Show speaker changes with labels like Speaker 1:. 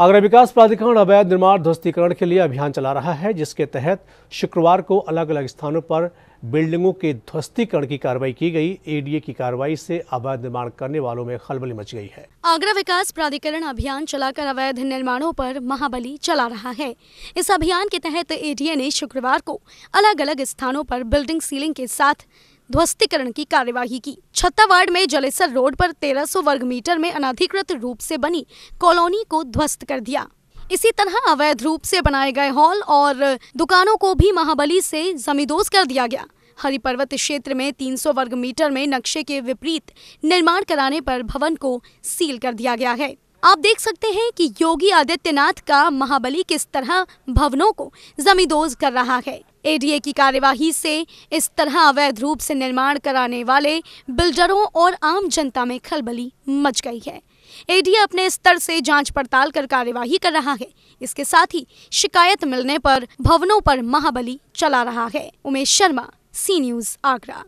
Speaker 1: आगरा विकास प्राधिकरण अवैध निर्माण ध्वस्तीकरण के लिए अभियान चला रहा है जिसके तहत शुक्रवार को अलग अलग स्थानों पर बिल्डिंगों के ध्वस्तीकरण की कार्रवाई की गई एडीए की कार्रवाई से अवैध निर्माण करने वालों में खलबली मच गई है
Speaker 2: आगरा विकास प्राधिकरण अभियान चलाकर अवैध निर्माणों पर महाबली चला रहा है इस अभियान के तहत एडीए ने शुक्रवार को अलग अलग स्थानों पर बिल्डिंग सीलिंग के साथ ध्वस्तीकरण की कार्यवाही की छत्ता वार्ड में जलेसर रोड पर 1300 वर्ग मीटर में अनाधिकृत रूप से बनी कॉलोनी को ध्वस्त कर दिया इसी तरह अवैध रूप से बनाए गए हॉल और दुकानों को भी महाबली से जमींदोज कर दिया गया हरिपर्वत क्षेत्र में 300 वर्ग मीटर में नक्शे के विपरीत निर्माण कराने पर भवन को सील कर दिया गया है आप देख सकते हैं कि योगी आदित्यनाथ का महाबली किस तरह भवनों को जमींदोज कर रहा है एडीए की कार्यवाही से इस तरह अवैध रूप से निर्माण कराने वाले बिल्डरों और आम जनता में खलबली मच गई है एडीए अपने स्तर से जांच पड़ताल कर कार्यवाही कर रहा है इसके साथ ही शिकायत मिलने पर भवनों पर महाबली चला रहा है उमेश शर्मा सी न्यूज आगरा